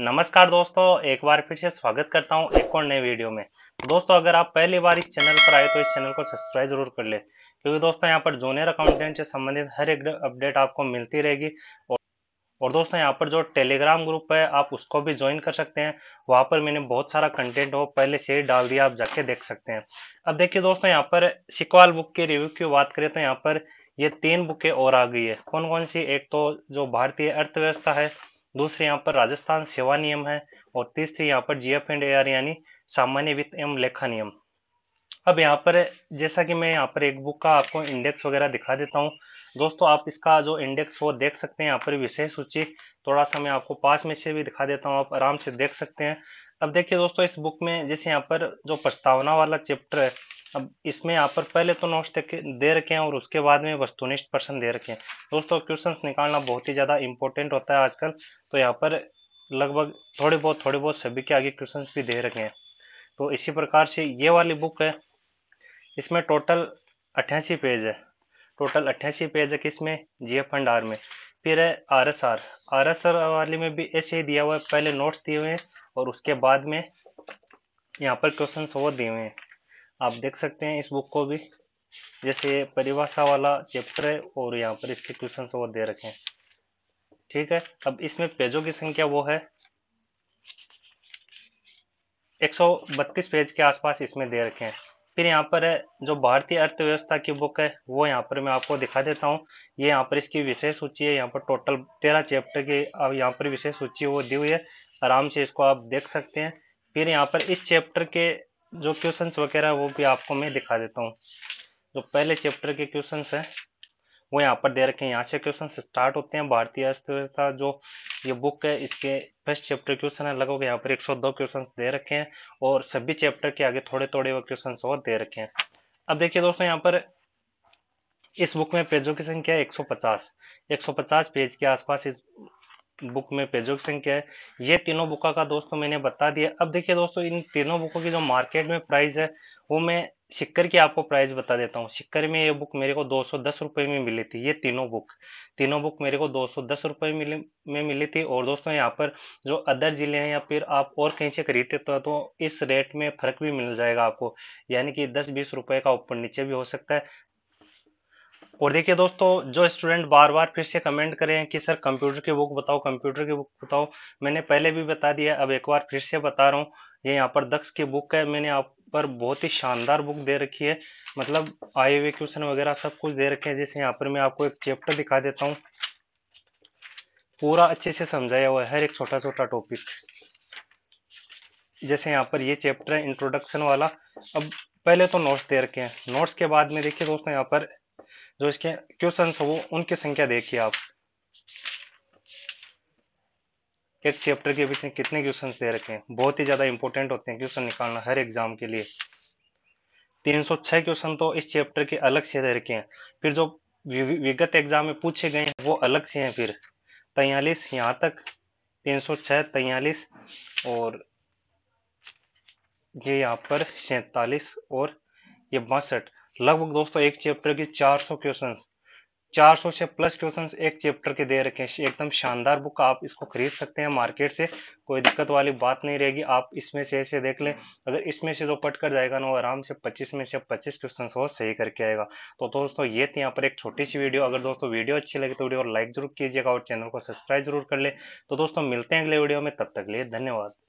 नमस्कार दोस्तों एक बार फिर से स्वागत करता हूं एक और नए वीडियो में दोस्तों अगर आप पहली बार इस चैनल पर आए तो इस चैनल को सब्सक्राइब जरूर कर ले क्योंकि दोस्तों यहां पर जूनियर अकाउंटेंट से संबंधित हर एक अपडेट आपको मिलती रहेगी और और दोस्तों यहाँ पर जो टेलीग्राम ग्रुप है आप उसको भी ज्वाइन कर सकते हैं वहाँ पर मैंने बहुत सारा कंटेंट वो पहले से ही डाल दिया आप जाके देख सकते हैं अब देखिए दोस्तों यहाँ पर सिक्वाल बुक के रिव्यू की बात करें तो यहाँ पर ये तीन बुकें और आ गई है कौन कौन सी एक तो जो भारतीय अर्थव्यवस्था है दूसरे यहाँ पर राजस्थान सेवा नियम है और तीसरे यहाँ पर जी एफ एंड आर यानी सामान्य वित्त एवं लेखा नियम अब यहाँ पर जैसा कि मैं यहाँ पर एक बुक का आपको इंडेक्स वगैरह दिखा देता हूँ दोस्तों आप इसका जो इंडेक्स वो देख सकते हैं यहाँ पर विषय सूची थोड़ा सा मैं आपको पास में से भी दिखा देता हूँ आप आराम से देख सकते हैं अब देखिए दोस्तों इस बुक में जैसे यहाँ पर जो प्रस्तावना वाला चैप्टर है अब इसमें यहाँ पर पहले तो नोट्स दे रखे हैं और उसके बाद में वस्तुनिष्ठ प्रश्न दे रखे हैं दोस्तों क्वेश्चन निकालना बहुत ही ज़्यादा इंपॉर्टेंट होता है आजकल तो यहाँ पर लगभग थोड़े बहुत थोड़े बहुत सभी के आगे क्वेश्चन भी दे रखे हैं तो इसी प्रकार से ये वाली बुक है इसमें टोटल अट्ठासी पेज है टोटल अट्ठासी पेज है किसमें जी एफ एंड आर में फिर है R S R R S R वाले में भी ऐसे ही दिया हुआ है पहले नोट्स दिए हुए हैं और उसके बाद में यहाँ पर क्वेश्चन वो दिए हुए हैं आप देख सकते हैं इस बुक को भी जैसे परिभाषा वाला चैप्टर है और यहाँ पर इसके क्वेश्चन वो दे रखे हैं ठीक है अब इसमें पेजों की संख्या वो है 132 पेज के आसपास इसमें दे रखे हैं फिर यहाँ पर है जो भारतीय अर्थव्यवस्था की बुक है वो यहाँ पर मैं आपको दिखा देता हूँ ये यहाँ पर इसकी विशेष सूची है यहाँ पर टोटल तेरह चैप्टर की अब यहाँ पर विशेष सूची वो दी हुई है आराम से इसको आप देख सकते हैं फिर यहाँ पर इस चैप्टर के जो क्वेश्चंस वगैरह वो भी आपको मैं दिखा देता हूँ जो पहले चैप्टर के क्वेश्चंस हैं वो यहाँ पर दे रखे हैं यहाँ से क्वेश्चन स्टार्ट होते हैं भारतीय अर्थव्यवस्था जो ये बुक है इसके फर्स्ट चैप्टर क्वेश्चन है लगभग यहाँ पर 102 क्वेश्चन दे रखे हैं और सभी चैप्टर के आगे थोड़े थोड़े वो क्वेश्चन और दे रखे हैं अब देखिए दोस्तों यहाँ पर इस बुक में पेजों की संख्या 150 150 पेज के आसपास इस बुक में पेजों की संख्या है ये तीनों बुका का दोस्तों तो मैंने बता दिया अब देखिए दोस्तों इन तीनों बुकों की जो मार्केट में प्राइस है वो मैं सिक्कर की आपको प्राइस बता देता हूँ सिक्कर में ये बुक मेरे को दो सौ दस में मिली थी ये तीनों बुक तीनों बुक मेरे को दो सौ दस में मिली थी और दोस्तों यहाँ पर जो अदर जिले हैं या फिर आप और कहीं से खरीदते तो, तो इस रेट में फर्क भी मिल जाएगा आपको यानी कि दस बीस रुपये का ऊपर नीचे भी हो सकता है और देखिए दोस्तों जो स्टूडेंट बार बार फिर से कमेंट करें कि सर कंप्यूटर की बुक बताओ कंप्यूटर की बुक बताओ मैंने पहले भी बता दिया अब एक बार फिर से बता रहा हूँ ये यहाँ पर दक्ष की बुक है मैंने आप पर बहुत ही शानदार बुक दे रखी है मतलब आई वे क्वेश्चन वगैरह सब कुछ दे रखे हैं जैसे यहाँ पर मैं आपको एक चैप्टर दिखा देता हूँ पूरा अच्छे से समझाया हुआ है हर एक छोटा छोटा टॉपिक जैसे यहाँ पर ये चैप्टर है इंट्रोडक्शन वाला अब पहले तो नोट्स दे रखे हैं नोट्स के बाद में देखिए दोस्तों यहाँ पर जो इसके क्वेश्चन हो वो उनकी संख्या देखिए आप एक चैप्टर के बीच में कितने क्वेश्चन दे रखे हैं बहुत ही ज्यादा इंपॉर्टेंट होते हैं क्वेश्चन निकालना हर एग्जाम के लिए 306 क्वेश्चन तो इस चैप्टर के अलग से दे रखे हैं फिर जो विगत एग्जाम में पूछे गए हैं वो अलग से हैं फिर तैयलीस यहाँ तक 306 तैयलीस और ये यहाँ पर सैतालीस और ये बासठ लगभग दोस्तों एक चैप्टर के 400 क्वेश्चंस 400 से प्लस क्वेश्चंस एक चैप्टर के दे रखे हैं एकदम शानदार बुक आप इसको खरीद सकते हैं मार्केट से कोई दिक्कत वाली बात नहीं रहेगी आप इसमें से ऐसे देख लें अगर इसमें से जो पट कर जाएगा ना वो आराम से 25 में से 25 क्वेश्चन वो सही करके आएगा तो दोस्तों ये थी यहाँ पर एक छोटी सी वीडियो अगर दोस्तों वीडियो अच्छी लगी तो वीडियो लाइक जरूर कीजिएगा और चैनल को सब्सक्राइब जरूर कर ले तो दोस्तों मिलते हैं अगले वीडियो में तब तक लिए धन्यवाद